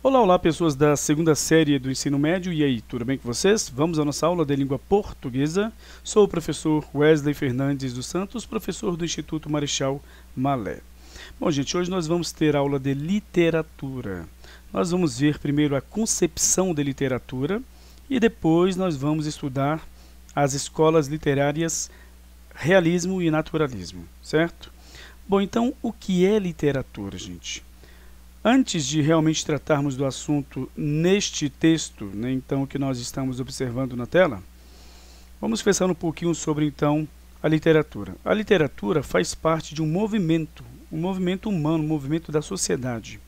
Olá, olá, pessoas da segunda série do ensino médio. E aí, tudo bem com vocês? Vamos à nossa aula de língua portuguesa. Sou o professor Wesley Fernandes dos Santos, professor do Instituto Marechal Malé. Bom, gente, hoje nós vamos ter aula de literatura. Nós vamos ver primeiro a concepção de literatura e depois nós vamos estudar as escolas literárias realismo e naturalismo, certo? Bom, então o que é literatura, gente? Antes de realmente tratarmos do assunto neste texto, né, então que nós estamos observando na tela, vamos pensar um pouquinho sobre então a literatura. A literatura faz parte de um movimento, um movimento humano, um movimento da sociedade.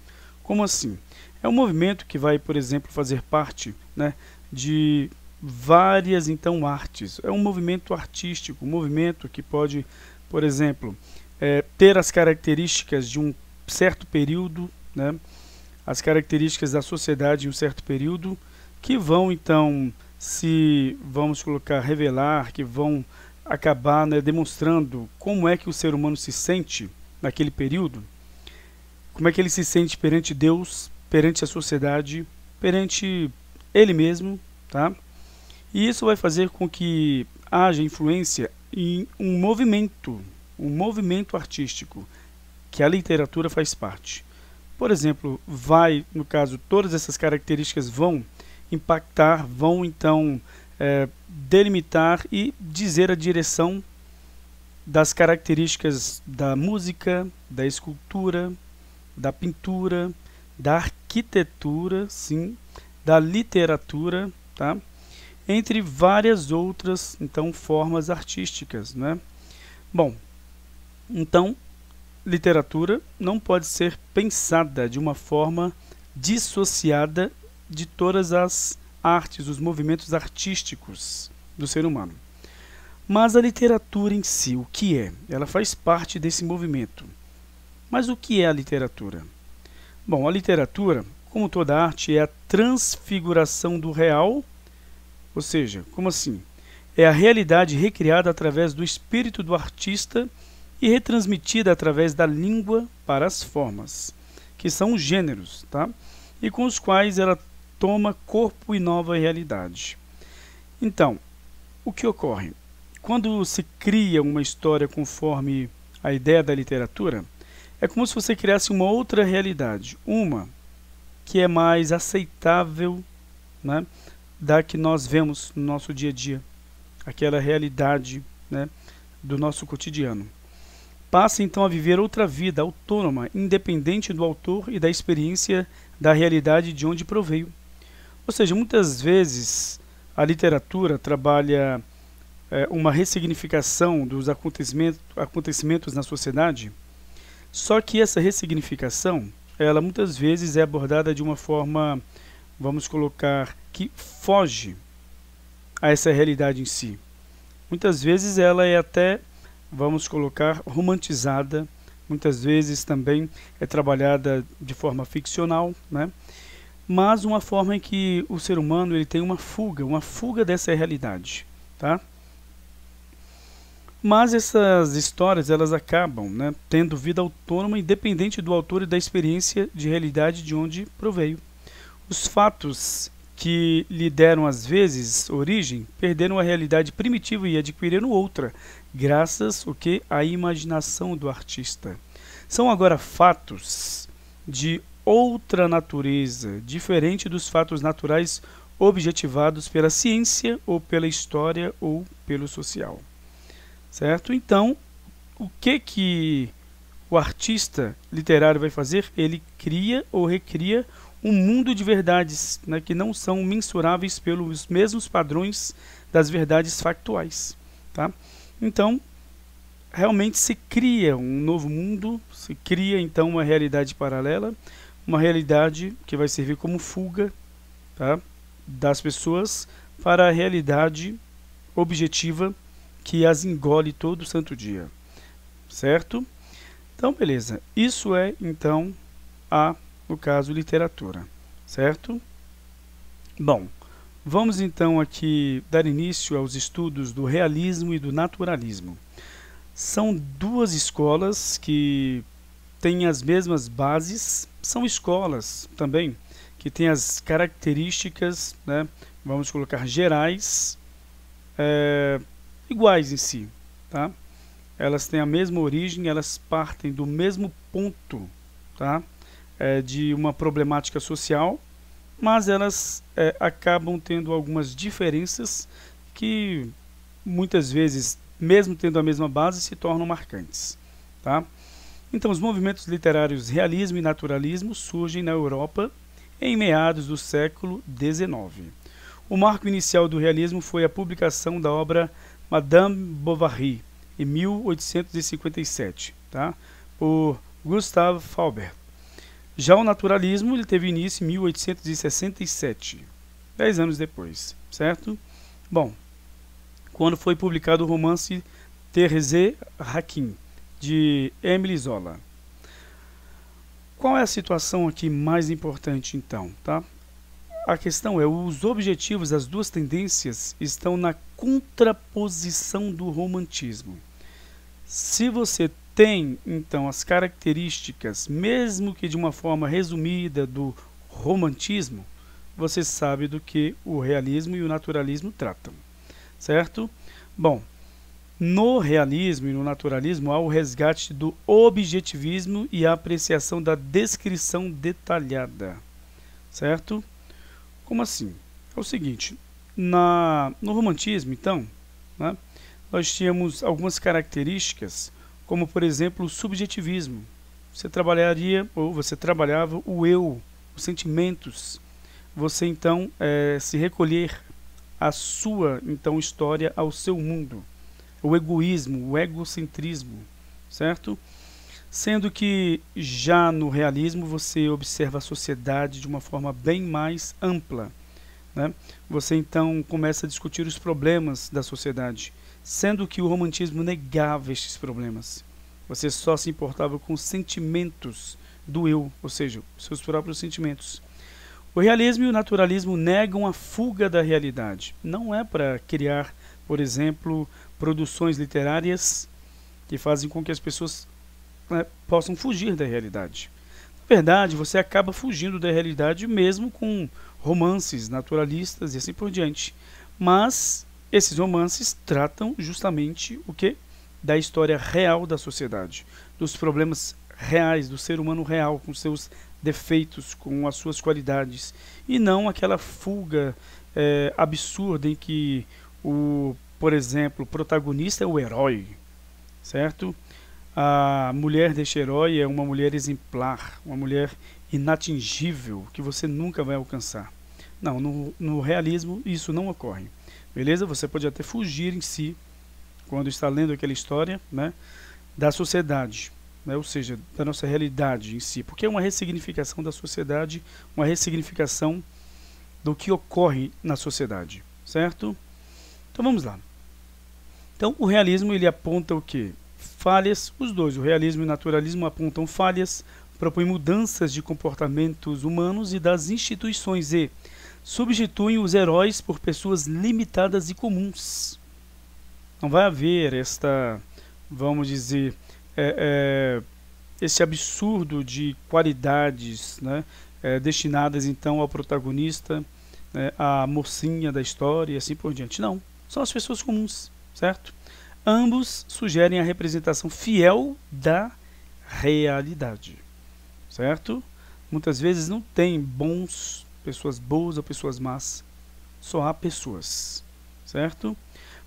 Como assim? É um movimento que vai, por exemplo, fazer parte né, de várias então artes. É um movimento artístico, um movimento que pode, por exemplo, é, ter as características de um certo período né, as características da sociedade em um certo período, que vão então se, vamos colocar, revelar, que vão acabar né, demonstrando como é que o ser humano se sente naquele período, como é que ele se sente perante Deus, perante a sociedade, perante ele mesmo, tá? E isso vai fazer com que haja influência em um movimento, um movimento artístico que a literatura faz parte. Por exemplo, vai, no caso, todas essas características vão impactar, vão então é, delimitar e dizer a direção das características da música, da escultura, da pintura, da arquitetura, sim, da literatura, tá? entre várias outras então formas artísticas, né? Bom, então literatura não pode ser pensada de uma forma dissociada de todas as artes, os movimentos artísticos do ser humano. Mas a literatura em si, o que é? Ela faz parte desse movimento. Mas o que é a literatura? Bom, a literatura, como toda arte, é a transfiguração do real, ou seja, como assim? É a realidade recriada através do espírito do artista e retransmitida através da língua para as formas, que são os gêneros, tá? e com os quais ela toma corpo e nova realidade. Então, o que ocorre? Quando se cria uma história conforme a ideia da literatura, é como se você criasse uma outra realidade, uma que é mais aceitável né, da que nós vemos no nosso dia a dia, aquela realidade né, do nosso cotidiano passa então a viver outra vida autônoma, independente do autor e da experiência da realidade de onde proveio. Ou seja, muitas vezes a literatura trabalha é, uma ressignificação dos acontecimentos na sociedade, só que essa ressignificação, ela muitas vezes é abordada de uma forma, vamos colocar, que foge a essa realidade em si. Muitas vezes ela é até vamos colocar, romantizada, muitas vezes também é trabalhada de forma ficcional, né? mas uma forma em que o ser humano ele tem uma fuga, uma fuga dessa realidade. Tá? Mas essas histórias elas acabam né, tendo vida autônoma, independente do autor e da experiência de realidade de onde proveio. Os fatos que lhe deram às vezes origem, perderam a realidade primitiva e adquiriram outra, graças o que à imaginação do artista. São agora fatos de outra natureza, diferente dos fatos naturais objetivados pela ciência ou pela história ou pelo social. Certo? Então, o que que o artista literário vai fazer? Ele cria ou recria um mundo de verdades né, que não são mensuráveis pelos mesmos padrões das verdades factuais. Tá? Então, realmente se cria um novo mundo, se cria então uma realidade paralela, uma realidade que vai servir como fuga tá? das pessoas para a realidade objetiva que as engole todo santo dia. Certo? Então, beleza. Isso é então a no caso literatura, certo? Bom, vamos então aqui dar início aos estudos do realismo e do naturalismo. São duas escolas que têm as mesmas bases, são escolas também que têm as características, né, vamos colocar gerais, é, iguais em si, tá? Elas têm a mesma origem, elas partem do mesmo ponto, tá? é, de uma problemática social, mas elas é, acabam tendo algumas diferenças que muitas vezes, mesmo tendo a mesma base, se tornam marcantes. Tá? Então, os movimentos literários realismo e naturalismo surgem na Europa em meados do século XIX. O marco inicial do realismo foi a publicação da obra Madame Bovary, em 1857, tá? por Gustave Falbert. Já o naturalismo ele teve início em 1867, dez anos depois, certo? Bom, quando foi publicado o romance Terze raquin de Emily Zola. Qual é a situação aqui mais importante então, tá? A questão é os objetivos das duas tendências estão na contraposição do romantismo. Se você tem então as características, mesmo que de uma forma resumida, do romantismo, você sabe do que o realismo e o naturalismo tratam, certo? Bom, no realismo e no naturalismo há o resgate do objetivismo e a apreciação da descrição detalhada, certo? Como assim? É o seguinte, na, no romantismo, então, né, nós tínhamos algumas características como por exemplo o subjetivismo. Você trabalharia ou você trabalhava o eu, os sentimentos. Você então é, se recolher à sua então história, ao seu mundo. O egoísmo, o egocentrismo, certo? Sendo que já no realismo você observa a sociedade de uma forma bem mais ampla. Né? Você então começa a discutir os problemas da sociedade sendo que o romantismo negava estes problemas. Você só se importava com sentimentos do eu, ou seja, seus próprios sentimentos. O realismo e o naturalismo negam a fuga da realidade. Não é para criar, por exemplo, produções literárias que fazem com que as pessoas né, possam fugir da realidade. Na verdade, você acaba fugindo da realidade mesmo com romances naturalistas e assim por diante. Mas esses romances tratam justamente o que? Da história real da sociedade, dos problemas reais, do ser humano real, com seus defeitos, com as suas qualidades, e não aquela fuga é, absurda em que o, por exemplo, o protagonista é o herói, certo? A mulher deste herói é uma mulher exemplar, uma mulher inatingível, que você nunca vai alcançar. Não, no, no realismo isso não ocorre. Beleza? Você pode até fugir em si quando está lendo aquela história, né, da sociedade, né, ou seja, da nossa realidade em si, porque é uma ressignificação da sociedade, uma ressignificação do que ocorre na sociedade, certo? Então vamos lá. Então o realismo ele aponta o que? Falhas, os dois, o realismo e o naturalismo apontam falhas, propõem mudanças de comportamentos humanos e das instituições e substituem os heróis por pessoas limitadas e comuns. Não vai haver esta, vamos dizer, é, é, esse absurdo de qualidades né, é, destinadas então ao protagonista, né, à mocinha da história e assim por diante. Não, são as pessoas comuns, certo? Ambos sugerem a representação fiel da realidade, certo? Muitas vezes não tem bons pessoas boas ou pessoas más. Só há pessoas, certo?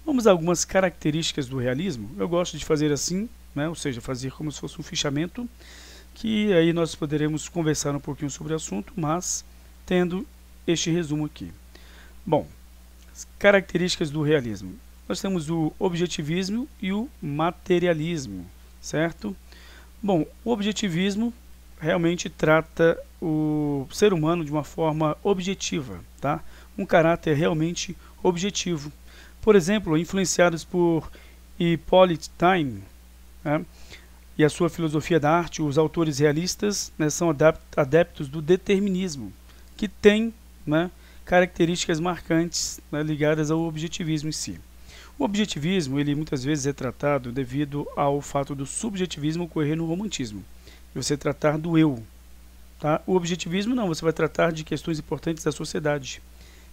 Vamos a algumas características do realismo. Eu gosto de fazer assim, né? ou seja, fazer como se fosse um fichamento, que aí nós poderemos conversar um pouquinho sobre o assunto, mas tendo este resumo aqui. Bom, características do realismo. Nós temos o objetivismo e o materialismo, certo? Bom, o objetivismo realmente trata o ser humano de uma forma objetiva, tá? Um caráter realmente objetivo. Por exemplo, influenciados por Hippolyte Time né? e a sua filosofia da arte, os autores realistas né, são adeptos do determinismo, que tem né, características marcantes né, ligadas ao objetivismo em si. O objetivismo, ele muitas vezes é tratado devido ao fato do subjetivismo ocorrer no romantismo você tratar do eu. Tá? O objetivismo não, você vai tratar de questões importantes da sociedade,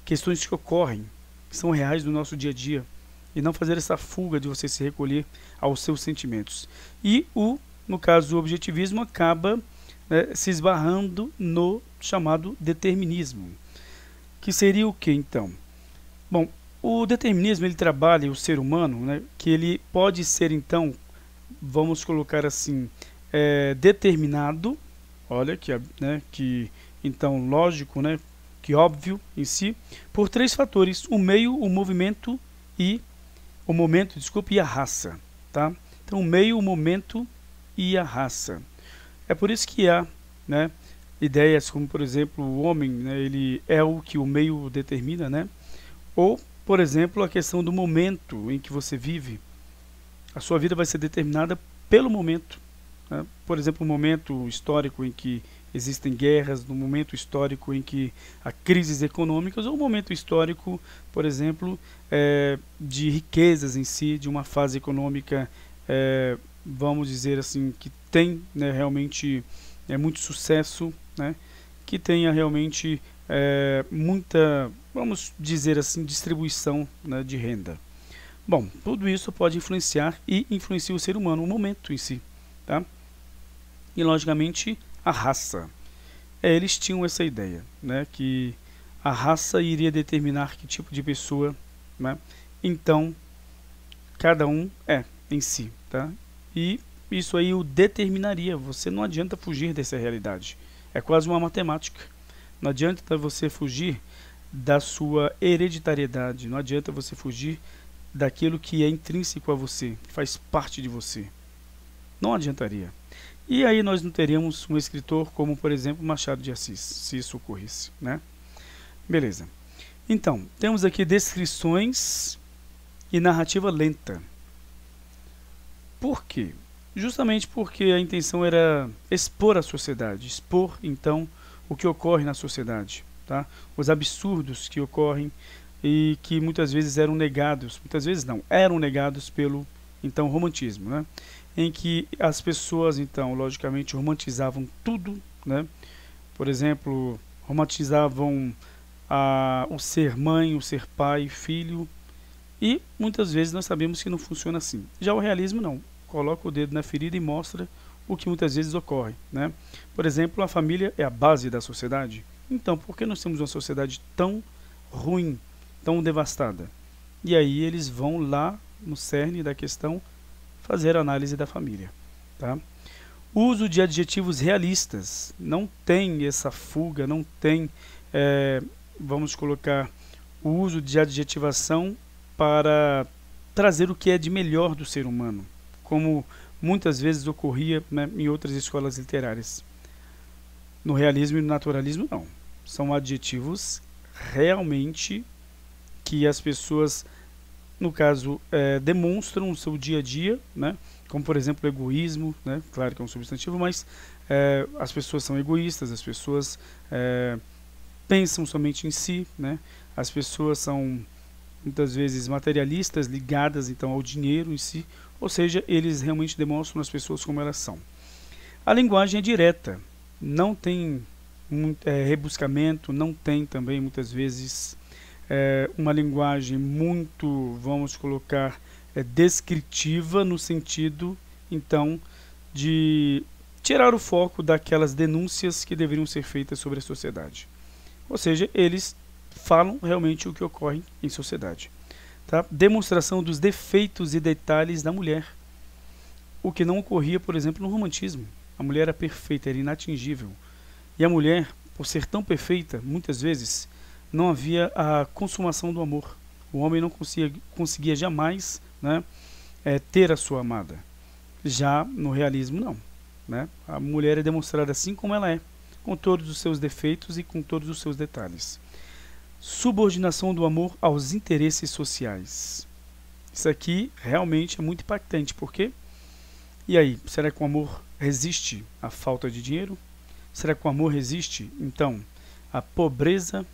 questões que ocorrem, que são reais no nosso dia a dia, e não fazer essa fuga de você se recolher aos seus sentimentos. E o, no caso, o objetivismo acaba né, se esbarrando no chamado determinismo, que seria o que então? Bom, o determinismo ele trabalha o ser humano, né, que ele pode ser então, vamos colocar assim, é, determinado, olha que, né, que então lógico, né, que óbvio em si, por três fatores: o meio, o movimento e o momento, desculpe, e a raça, tá? Então, o meio, o momento e a raça. É por isso que há, né, ideias como, por exemplo, o homem, né, ele é o que o meio determina, né? Ou, por exemplo, a questão do momento em que você vive. A sua vida vai ser determinada pelo momento. É, por exemplo, no momento histórico em que existem guerras, no momento histórico em que há crises econômicas, ou um momento histórico, por exemplo, é, de riquezas em si, de uma fase econômica, é, vamos dizer assim, que tem né, realmente é, muito sucesso, né, que tenha realmente é, muita, vamos dizer assim, distribuição né, de renda. Bom, tudo isso pode influenciar e influencia o ser humano, o momento em si, tá? e, logicamente, a raça. É, eles tinham essa ideia, né, que a raça iria determinar que tipo de pessoa, né, então cada um é em si, tá? E isso aí o determinaria. Você não adianta fugir dessa realidade. É quase uma matemática. Não adianta você fugir da sua hereditariedade. Não adianta você fugir daquilo que é intrínseco a você, faz parte de você. Não adiantaria. E aí nós não teríamos um escritor como, por exemplo, Machado de Assis, se isso ocorresse, né? Beleza. Então, temos aqui descrições e narrativa lenta. Por quê? Justamente porque a intenção era expor a sociedade, expor então o que ocorre na sociedade, tá? Os absurdos que ocorrem e que muitas vezes eram negados, muitas vezes não, eram negados pelo então romantismo, né? em que as pessoas, então, logicamente, romantizavam tudo, né? Por exemplo, romantizavam a, o ser mãe, o ser pai, filho, e muitas vezes nós sabemos que não funciona assim. Já o realismo não, coloca o dedo na ferida e mostra o que muitas vezes ocorre, né? Por exemplo, a família é a base da sociedade. Então, por que nós temos uma sociedade tão ruim, tão devastada? E aí eles vão lá no cerne da questão fazer análise da família. Tá? Uso de adjetivos realistas. Não tem essa fuga, não tem, é, vamos colocar, o uso de adjetivação para trazer o que é de melhor do ser humano, como muitas vezes ocorria né, em outras escolas literárias. No realismo e no naturalismo, não. São adjetivos realmente que as pessoas no caso, é, demonstram o seu dia a dia, né? como por exemplo egoísmo, né? claro que é um substantivo, mas é, as pessoas são egoístas, as pessoas é, pensam somente em si, né? as pessoas são muitas vezes materialistas, ligadas então ao dinheiro em si, ou seja, eles realmente demonstram as pessoas como elas são. A linguagem é direta, não tem é, rebuscamento, não tem também muitas vezes é, uma linguagem muito, vamos colocar, é, descritiva no sentido, então, de tirar o foco daquelas denúncias que deveriam ser feitas sobre a sociedade. Ou seja, eles falam realmente o que ocorre em sociedade. Tá? Demonstração dos defeitos e detalhes da mulher. O que não ocorria, por exemplo, no romantismo. A mulher era perfeita, era inatingível. E a mulher, por ser tão perfeita, muitas vezes não havia a consumação do amor. O homem não conseguia, conseguia jamais né, é, ter a sua amada. Já no realismo, não. Né? A mulher é demonstrada assim como ela é, com todos os seus defeitos e com todos os seus detalhes. Subordinação do amor aos interesses sociais. Isso aqui realmente é muito impactante, porque e aí, será que o amor resiste à falta de dinheiro? Será que o amor resiste então à pobreza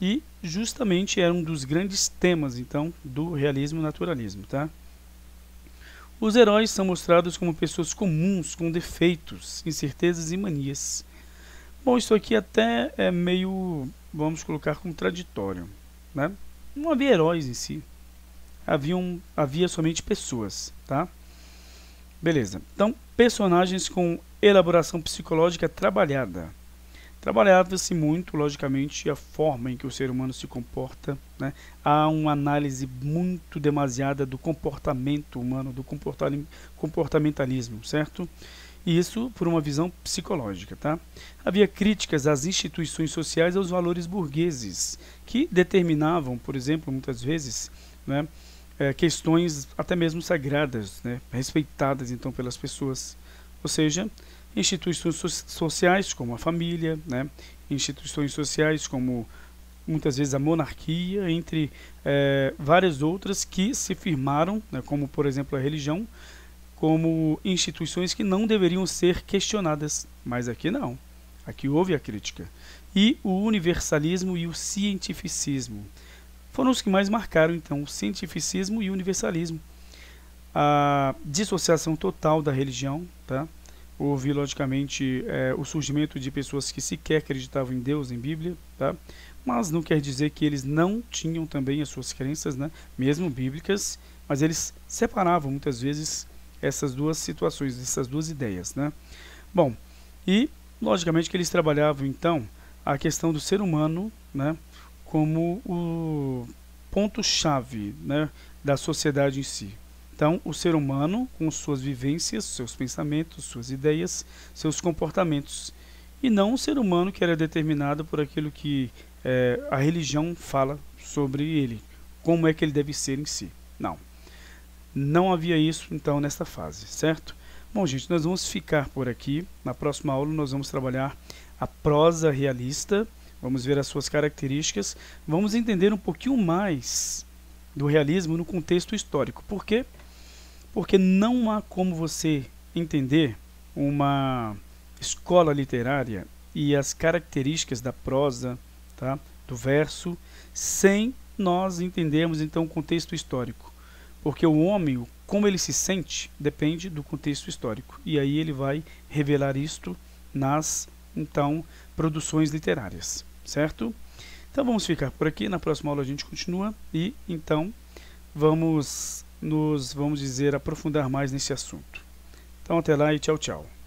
e justamente era um dos grandes temas então do realismo naturalismo, tá? Os heróis são mostrados como pessoas comuns, com defeitos, incertezas e manias. Bom, isso aqui até é meio, vamos colocar, contraditório. Né? Não havia heróis em si. Haviam, havia somente pessoas, tá? Beleza. Então, personagens com elaboração psicológica trabalhada. Trabalhava-se muito, logicamente, a forma em que o ser humano se comporta. Né? Há uma análise muito demasiada do comportamento humano, do comportamentalismo, certo? E isso por uma visão psicológica, tá? Havia críticas às instituições sociais e aos valores burgueses, que determinavam, por exemplo, muitas vezes, né, é, questões até mesmo sagradas, né, respeitadas então pelas pessoas. Ou seja, instituições sociais como a família, né? instituições sociais como muitas vezes a monarquia, entre é, várias outras que se firmaram, né? como por exemplo a religião, como instituições que não deveriam ser questionadas, mas aqui não. Aqui houve a crítica. E o universalismo e o cientificismo foram os que mais marcaram então o cientificismo e o universalismo. A dissociação total da religião, tá? houve logicamente é, o surgimento de pessoas que sequer acreditavam em Deus, em Bíblia, tá? Mas não quer dizer que eles não tinham também as suas crenças, né? Mesmo bíblicas, mas eles separavam muitas vezes essas duas situações, essas duas ideias, né? Bom, e logicamente que eles trabalhavam então a questão do ser humano, né? Como o ponto chave, né? Da sociedade em si. Então, o ser humano, com suas vivências, seus pensamentos, suas ideias, seus comportamentos, e não um ser humano que era determinado por aquilo que é, a religião fala sobre ele, como é que ele deve ser em si. Não. Não havia isso, então, nesta fase, certo? Bom, gente, nós vamos ficar por aqui. Na próxima aula, nós vamos trabalhar a prosa realista, vamos ver as suas características, vamos entender um pouquinho mais do realismo no contexto histórico. Por quê? Porque porque não há como você entender uma escola literária e as características da prosa, tá? do verso, sem nós entendermos então o contexto histórico. Porque o homem, como ele se sente, depende do contexto histórico. E aí ele vai revelar isto nas então produções literárias, certo? Então vamos ficar por aqui, na próxima aula a gente continua e então vamos nos, vamos dizer, aprofundar mais nesse assunto. Então até lá e tchau, tchau.